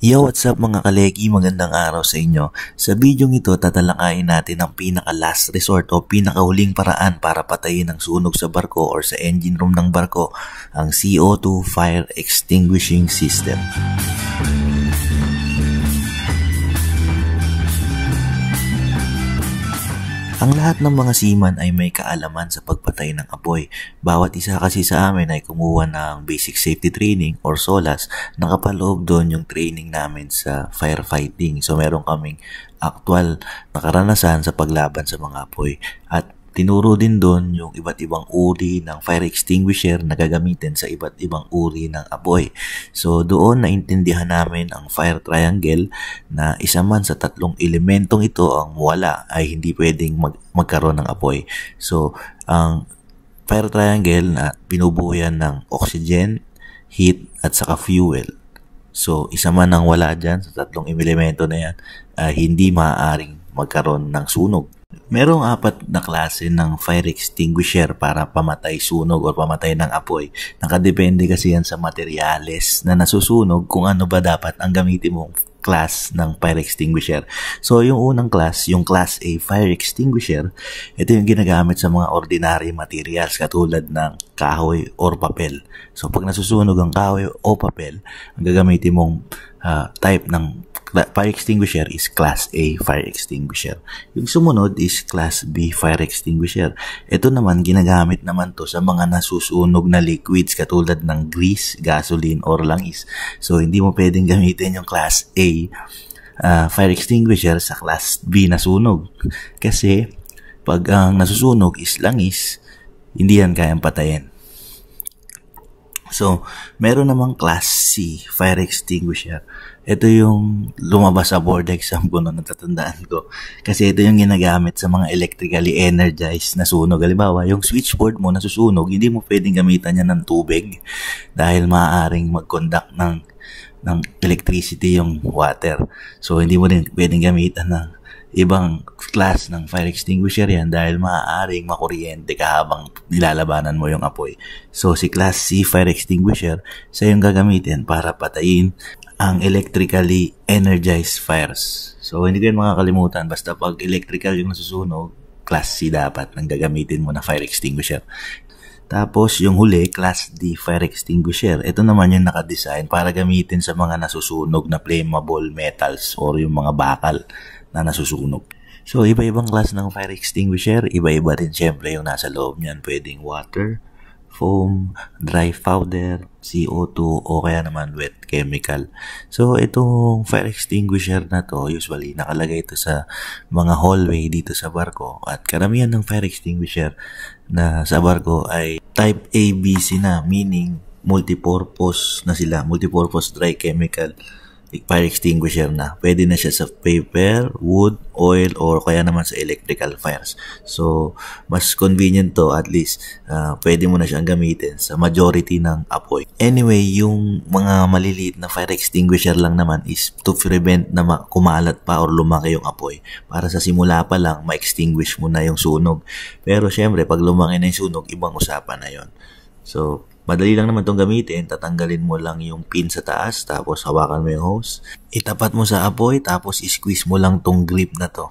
Yo, what's up mga kalegi? Magandang araw sa inyo. Sa video ito, tatalakayin natin ang pinaka-last resort o pinakahuling paraan para patayin ang sunog sa barko or sa engine room ng barko, ang CO2 Fire Extinguishing System. Ang lahat ng mga seaman ay may kaalaman sa pagpatay ng apoy. Bawat isa kasi sa amin ay kumuha ng basic safety training or SOLAS. Nakapaloob doon yung training namin sa firefighting. So meron kaming actual na karanasan sa paglaban sa mga apoy. At Tinuro din doon yung iba't ibang uri ng fire extinguisher na gagamitin sa iba't ibang uri ng apoy. So doon naintindihan namin ang fire triangle na isa man sa tatlong elementong ito ang wala ay hindi pwedeng mag magkaroon ng apoy. So ang fire triangle na binubuo ng oxygen, heat at saka fuel. So isa man ang wala dyan sa tatlong elemento na yan ay hindi maaaring magkaroon ng sunog. Merong apat na klase ng fire extinguisher para pamatay sunog o pamatay ng apoy. Nakadepende kasi yan sa materyales na nasusunog kung ano ba dapat ang gamitin mong class ng fire extinguisher. So, yung unang class, yung class A fire extinguisher, ito yung ginagamit sa mga ordinary materials katulad ng kahoy or papel. So, pag nasusunog ang kahoy o papel, ang gagamitin mong uh, type ng that fire extinguisher is Class A fire extinguisher. Yung sumunod is Class B fire extinguisher. Ito naman, ginagamit naman to sa mga nasusunog na liquids katulad ng grease, gasoline, or langis. So, hindi mo pwedeng gamitin yung Class A uh, fire extinguisher sa Class B na sunog. Kasi, pag ang uh, nasusunog is langis, hindi yan kayang patayin. So, meron namang Class C fire extinguisher. Ito yung lumabas sa board exam ko na natatandaan ko. Kasi ito yung ginagamit sa mga electrically energized na sunog. Halimbawa, yung switchboard mo na susunog, hindi mo pwedeng gamitan niya ng tubig dahil maaaring mag-conduct ng, ng electricity yung water. So, hindi mo din pwedeng gamitan ng ibang class ng fire extinguisher yan dahil maaaring makuryente ka habang nilalabanan mo yung apoy. So si class C fire extinguisher sa yung gagamitin para patayin ang electrically energized fires. So hindi ko yan makakalimutan basta pag electrical yung nasusunog, class C dapat nang gagamitin mo na fire extinguisher. Tapos yung huli, Class D fire extinguisher. Ito naman yung nakadesign para gamitin sa mga nasusunog na flammable metals or yung mga bakal na nasusunog. So, iba-ibang class ng fire extinguisher. Iba-iba din syempre yung nasa loob niyan. Pwedeng water, foam, dry powder, CO2, o kaya naman wet chemical. So, itong fire extinguisher na to, usually nakalagay ito sa mga hallway dito sa barko. At karamihan ng fire extinguisher na sa barko ay type ABC na, meaning multipurpose na sila, multipurpose dry chemical fire extinguisher na. Pwede na siya sa paper, wood, oil, or kaya naman sa electrical fires. So, mas convenient to at least uh, pwede mo na siyang gamitin sa majority ng apoy. Anyway, yung mga maliliit na fire extinguisher lang naman is to prevent na kumalat pa or lumaki yung apoy. Para sa simula pa lang, ma-extinguish mo na yung sunog. Pero syempre, pag lumaki na yung sunog, ibang usapan na yon. So, Madali lang naman tong gamitin, tatanggalin mo lang yung pin sa taas, tapos hawakan mo yung hose, itapat mo sa apoy, tapos squeeze mo lang tong grip na to.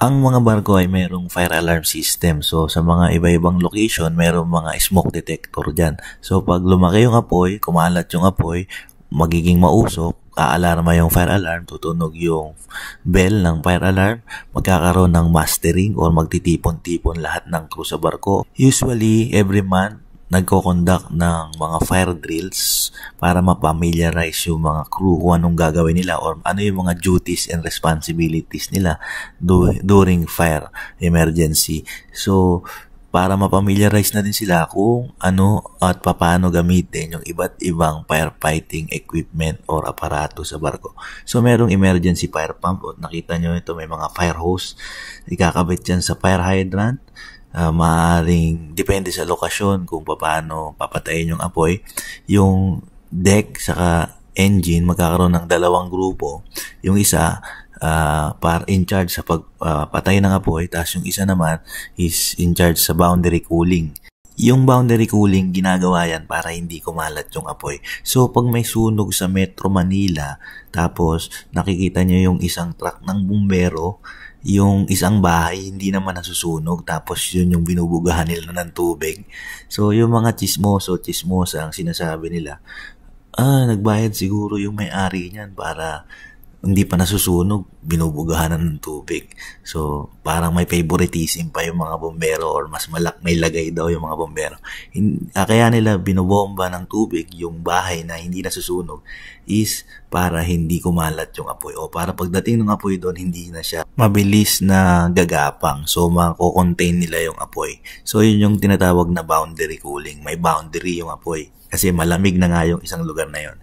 Ang mga barko ay mayroong fire alarm system. So, sa mga iba-ibang location, mayroong mga smoke detector dyan. So, pag lumaki yung apoy, kumalat yung apoy, magiging mausok, aalarma yung fire alarm, tutunog yung bell ng fire alarm, magkakaroon ng mastering or magtitipon-tipon lahat ng crew sa barko. Usually, every month, nagko-conduct ng mga fire drills para mapamiliarize yung mga crew kung anong gagawin nila or ano yung mga duties and responsibilities nila do- during fire emergency. So, para mapamiliarize na din sila kung ano at paano gamitin yung iba't ibang firefighting equipment or aparato sa barko. So, merong emergency fire pump. O, nakita nyo ito, may mga fire hose. Ikakabit yan sa fire hydrant uh, ah, maaaring depende sa lokasyon kung paano papatayin yung apoy. Yung deck saka engine magkakaroon ng dalawang grupo. Yung isa uh, par in charge sa pagpatay ah, uh, ng apoy, tapos yung isa naman is in charge sa boundary cooling. Yung boundary cooling, ginagawa yan para hindi kumalat yung apoy. So, pag may sunog sa Metro Manila, tapos nakikita nyo yung isang truck ng bumbero, yung isang bahay hindi naman nasusunog tapos yun yung binubugahan nila ng tubig. So yung mga chismoso, chismosa ang sinasabi nila, ah, nagbayad siguro yung may-ari niyan para hindi pa nasusunog, binubugahan ng tubig. So, parang may favoritism pa yung mga bombero or mas malak may lagay daw yung mga bombero. In, ah, kaya nila binobomba ng tubig yung bahay na hindi nasusunog is para hindi kumalat yung apoy o para pagdating ng apoy doon hindi na siya mabilis na gagapang so mako-contain nila yung apoy. So, yun yung tinatawag na boundary cooling. May boundary yung apoy kasi malamig na nga yung isang lugar na yon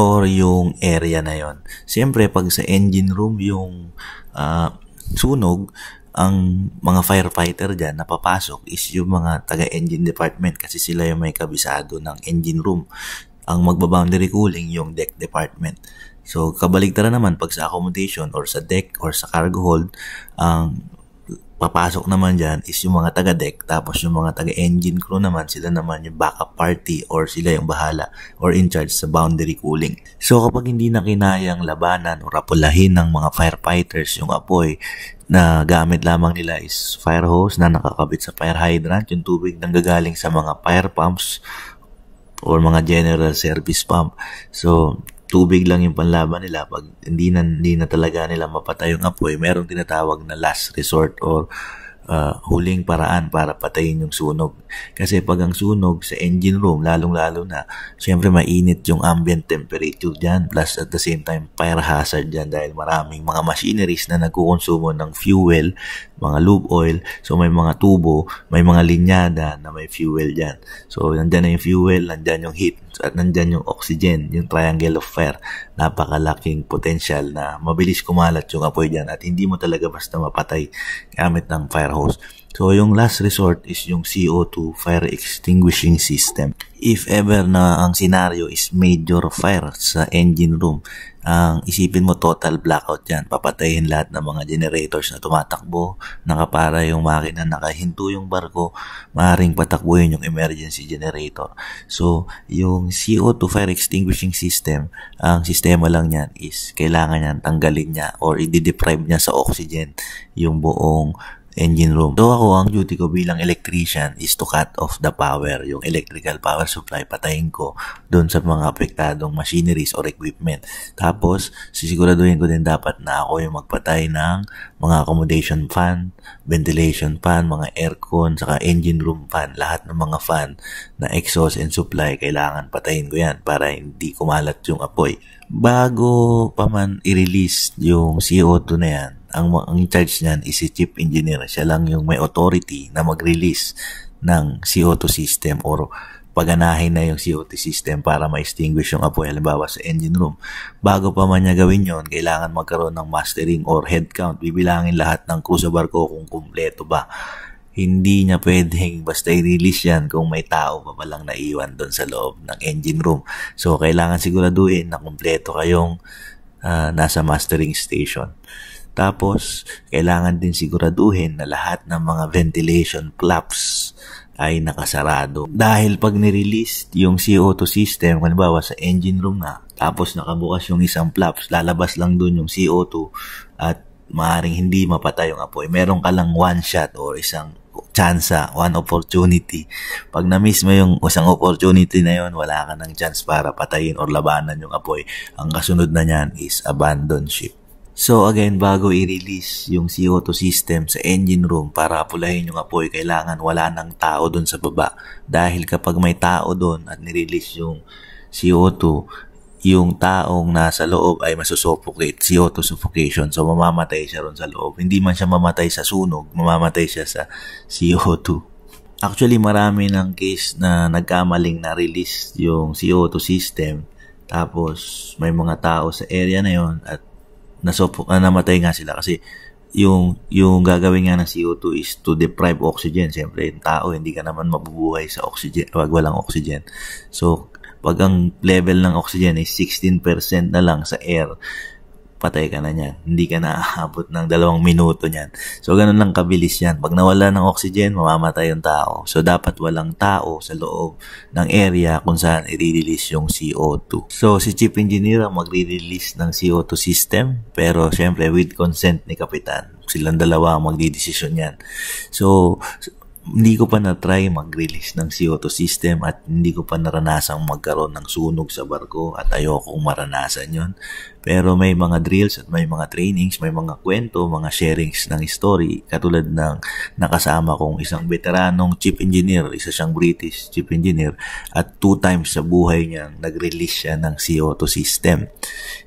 or yung area na yon. Siyempre, pag sa engine room yung uh, sunog, ang mga firefighter dyan na papasok is yung mga taga-engine department kasi sila yung may kabisado ng engine room. Ang magbaboundary cooling yung deck department. So, kabaligtaran naman pag sa accommodation or sa deck or sa cargo hold, ang papasok naman dyan is yung mga taga-deck tapos yung mga taga-engine crew naman sila naman yung backup party or sila yung bahala or in charge sa boundary cooling. So kapag hindi na kinayang labanan o rapulahin ng mga firefighters yung apoy na gamit lamang nila is fire hose na nakakabit sa fire hydrant, yung tubig nang gagaling sa mga fire pumps or mga general service pump. So, tubig lang yung panlaban nila pag hindi na, hindi na talaga nila mapatay yung apoy, merong tinatawag na last resort or uh, huling paraan para patayin yung sunog. Kasi pag ang sunog sa engine room, lalong-lalo na, syempre mainit yung ambient temperature dyan. Plus at the same time, fire hazard dyan dahil maraming mga machineries na nagkukonsumo ng fuel, mga lube oil. So may mga tubo, may mga linyada na may fuel dyan. So nandyan na yung fuel, nandyan yung heat, at nandyan yung oxygen, yung triangle of fire. Napakalaking potential na mabilis kumalat yung apoy dyan at hindi mo talaga basta mapatay gamit ng fire house. So yung last resort is yung CO2 fire extinguishing system. If ever na ang scenario is major fire sa engine room, ang isipin mo total blackout yan. Papatayin lahat ng mga generators na tumatakbo, nakapara yung makina, nakahinto yung barko, maaaring patakbuhin yung emergency generator. So, yung CO2 fire extinguishing system, ang sistema lang yan is kailangan yan tanggalin niya or i-deprive niya sa oxygen yung buong engine room. So ako, ang duty ko bilang electrician is to cut off the power, yung electrical power supply, patayin ko doon sa mga apektadong machineries or equipment. Tapos, sisiguraduhin ko din dapat na ako yung magpatay ng mga accommodation fan, ventilation fan, mga aircon, saka engine room fan, lahat ng mga fan na exhaust and supply, kailangan patayin ko yan para hindi kumalat yung apoy. Bago pa man i-release yung CO2 na yan, ang, ang charge niyan is si chief engineer. Siya lang yung may authority na mag-release ng CO2 system or paganahin na yung COT system para ma-extinguish yung apoy halimbawa sa engine room. Bago pa man niya gawin yon, kailangan magkaroon ng mastering or head count. Bibilangin lahat ng crew sa barko kung kumpleto ba. Hindi niya pwedeng basta i-release yan kung may tao pa palang naiwan doon sa loob ng engine room. So, kailangan siguraduhin na kumpleto kayong uh, nasa mastering station. Tapos, kailangan din siguraduhin na lahat ng mga ventilation flaps ay nakasarado. Dahil pag nirelease yung CO2 system, halimbawa sa engine room na, tapos nakabukas yung isang flaps, lalabas lang dun yung CO2 at maaring hindi mapatay yung apoy. Meron ka lang one shot or isang chance, one opportunity. Pag na-miss mo yung isang opportunity na yon, wala ka ng chance para patayin or labanan yung apoy. Ang kasunod na niyan is abandon ship. So again, bago i-release yung CO2 system sa engine room para pulahin yung apoy, kailangan wala ng tao doon sa baba. Dahil kapag may tao doon at nirelease yung CO2, yung taong nasa loob ay masusuffocate, CO2 suffocation. So, mamamatay siya ron sa loob. Hindi man siya mamatay sa sunog, mamamatay siya sa CO2. Actually, marami ng case na nagkamaling na-release yung CO2 system. Tapos, may mga tao sa area na yon at nasopok, uh, ah, namatay nga sila kasi yung yung gagawin nga ng CO2 is to deprive oxygen. Siyempre, yung tao, hindi ka naman mabubuhay sa oxygen, wag walang oxygen. So, pag ang level ng oxygen ay 16% na lang sa air, patay ka na niyan. Hindi ka na aabot ng dalawang minuto niyan. So, ganun lang kabilis yan. Pag nawala ng oxygen, mamamatay yung tao. So, dapat walang tao sa loob ng area kung saan i-release yung CO2. So, si chief engineer ang magre-release ng CO2 system, pero syempre with consent ni kapitan. Silang dalawa ang magdidesisyon yan. So, hindi ko pa na-try mag-release ng CO2 system at hindi ko pa naranasang magkaroon ng sunog sa barko at ayokong maranasan yon. Pero may mga drills at may mga trainings, may mga kwento, mga sharings ng story katulad ng nakasama kong isang veteranong chief engineer, isa siyang British chief engineer at two times sa buhay niya nag-release siya ng CO2 system.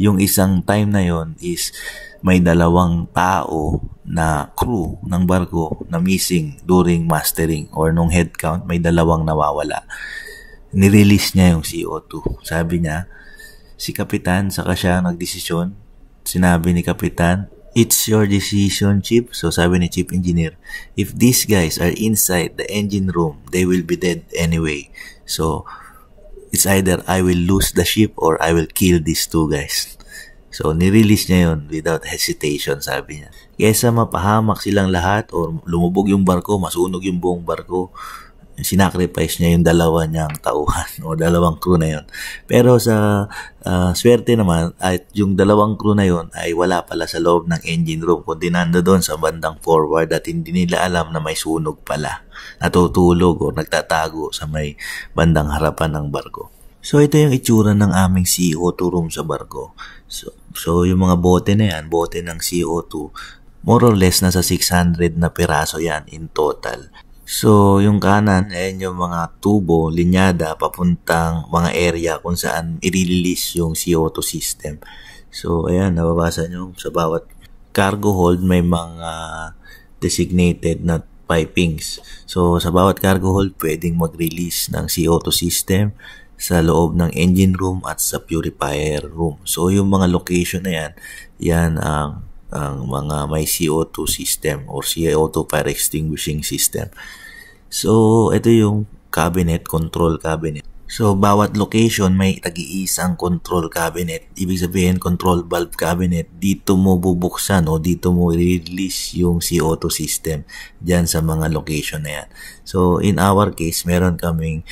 Yung isang time na yon is may dalawang tao na crew ng barko na missing during mastering or nung head count may dalawang nawawala. Nirelease niya yung CO2. Sabi niya, si Kapitan, saka siya nagdesisyon. Sinabi ni Kapitan, It's your decision, Chief. So sabi ni Chief Engineer, if these guys are inside the engine room, they will be dead anyway. So it's either I will lose the ship or I will kill these two guys. So, nirelease niya yon without hesitation, sabi niya. Kesa mapahamak silang lahat or lumubog yung barko, masunog yung buong barko, sinacrifice niya yung dalawa niyang tauhan o dalawang crew na yon. Pero sa uh, swerte naman, at yung dalawang crew na yon ay wala pala sa loob ng engine room kundi nando doon sa bandang forward at hindi nila alam na may sunog pala. Natutulog o nagtatago sa may bandang harapan ng barko. So ito yung itsura ng aming CO2 room sa barko. So, so yung mga bote na yan, bote ng CO2, more or less nasa 600 na piraso yan in total. So, yung kanan, ayan yung mga tubo, linyada, papuntang mga area kung saan i-release yung CO2 system. So, ayan, nababasa nyo sa bawat cargo hold may mga designated na pipings. So, sa bawat cargo hold, pwedeng mag-release ng CO2 system sa loob ng engine room at sa purifier room. So yung mga location na yan, yan ang ang mga may CO2 system or CO2 fire extinguishing system. So ito yung cabinet, control cabinet. So bawat location may tag-iisang control cabinet. Ibig sabihin control valve cabinet. Dito mo bubuksan o dito mo release yung CO2 system diyan sa mga location na yan. So in our case, meron kaming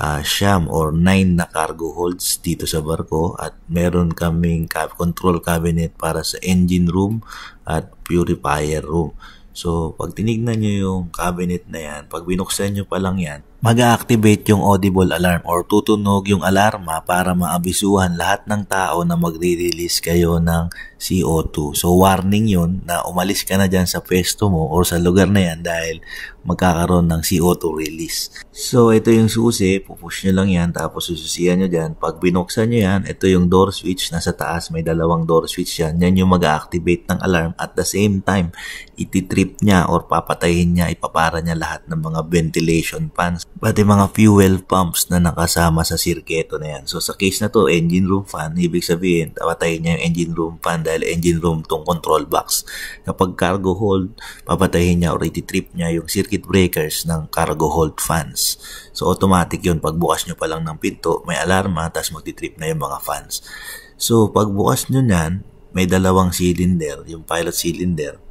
uh, siyam or nine na cargo holds dito sa barko at meron kaming control cabinet para sa engine room at purifier room. So, pag tinignan nyo yung cabinet na yan, pag binuksan nyo pa lang yan, mag-activate yung audible alarm or tutunog yung alarma para maabisuhan lahat ng tao na magre-release kayo ng CO2. So warning yun na umalis ka na dyan sa pwesto mo or sa lugar na yan dahil magkakaroon ng CO2 release. So ito yung susi, pupush nyo lang yan tapos sususiyan nyo dyan. Pag binuksan nyo yan, ito yung door switch na sa taas may dalawang door switch yan. Yan yung mag-activate ng alarm at the same time ititrip niya or papatayin niya, ipapara niya lahat ng mga ventilation fans pati mga fuel pumps na nakasama sa sirketo na yan. So sa case na to, engine room fan, ibig sabihin, papatayin niya yung engine room fan dahil engine room tong control box. Kapag cargo hold, papatayin niya or ititrip niya yung circuit breakers ng cargo hold fans. So automatic yun, pagbukas nyo pa lang ng pinto, may alarma, tapos magtitrip na yung mga fans. So pagbukas nyo yan, may dalawang cylinder, yung pilot cylinder,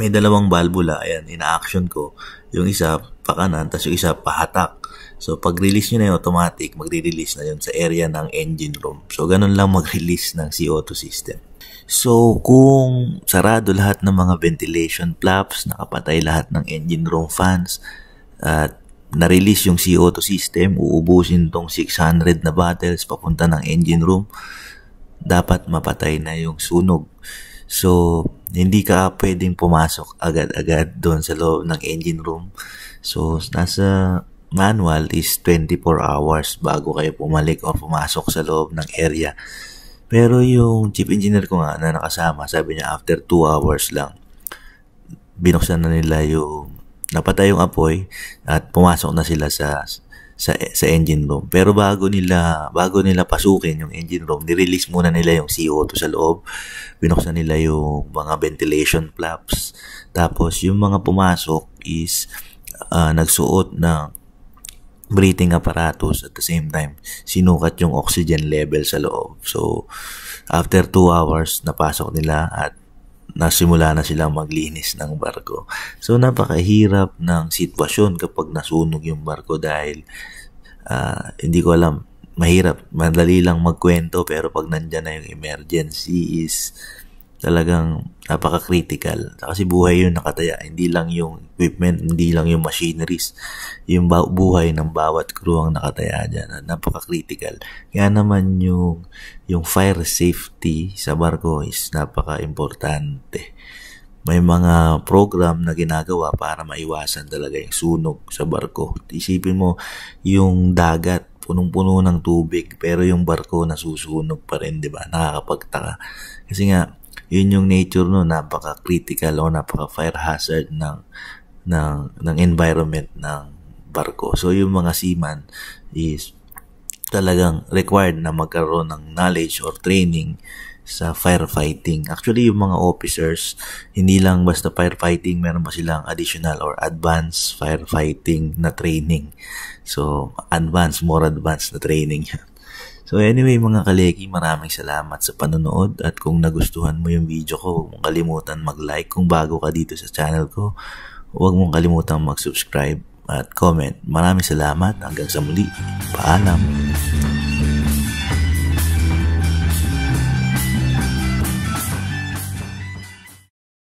may dalawang balbula, ayan, ina-action ko. Yung isa, pa kanan, tapos yung isa pahatak. So pag release nyo na yung automatic, magre-release na yun sa area ng engine room. So ganun lang mag-release ng CO2 system. So, kung sarado lahat ng mga ventilation flaps, nakapatay lahat ng engine room fans, at na-release yung CO2 system, uubusin tong 600 na bottles papunta ng engine room, dapat mapatay na yung sunog. So, hindi ka pwedeng pumasok agad-agad doon sa loob ng engine room. So, nasa manual is 24 hours bago kayo pumalik o pumasok sa loob ng area. Pero yung chief engineer ko nga na nakasama, sabi niya after 2 hours lang, binuksan na nila yung napatay yung apoy at pumasok na sila sa sa sa engine room. Pero bago nila bago nila pasukin yung engine room, nirelease muna nila yung CO2 sa loob. Binuksan nila yung mga ventilation flaps. Tapos yung mga pumasok is uh, nagsuot ng breathing apparatus at the same time sinukat yung oxygen level sa loob. So after 2 hours napasok nila at nasimula na silang maglinis ng barko. So napakahirap ng sitwasyon kapag nasunog yung barko dahil uh, hindi ko alam, mahirap, madali lang magkwento pero pag nandyan na yung emergency is talagang napaka-critical. Kasi buhay yun nakataya. Hindi lang yung equipment, hindi lang yung machineries. Yung buhay ng bawat crew ang nakataya dyan. napaka-critical. Kaya naman yung, yung fire safety sa barko is napaka-importante. May mga program na ginagawa para maiwasan talaga yung sunog sa barko. Isipin mo, yung dagat, punong-puno ng tubig pero yung barko nasusunog pa rin, 'di ba? Nakakapagtaka. Kasi nga yun yung nature no napaka critical o napaka fire hazard ng ng ng environment ng barko so yung mga seaman is talagang required na magkaroon ng knowledge or training sa firefighting. Actually, yung mga officers, hindi lang basta firefighting, meron pa silang additional or advanced firefighting na training. So, advanced, more advanced na training So anyway mga kaleki, maraming salamat sa panonood at kung nagustuhan mo yung video ko, huwag mong kalimutan mag-like kung bago ka dito sa channel ko. Huwag mong kalimutan mag-subscribe at comment. Maraming salamat. Hanggang sa muli. Paalam.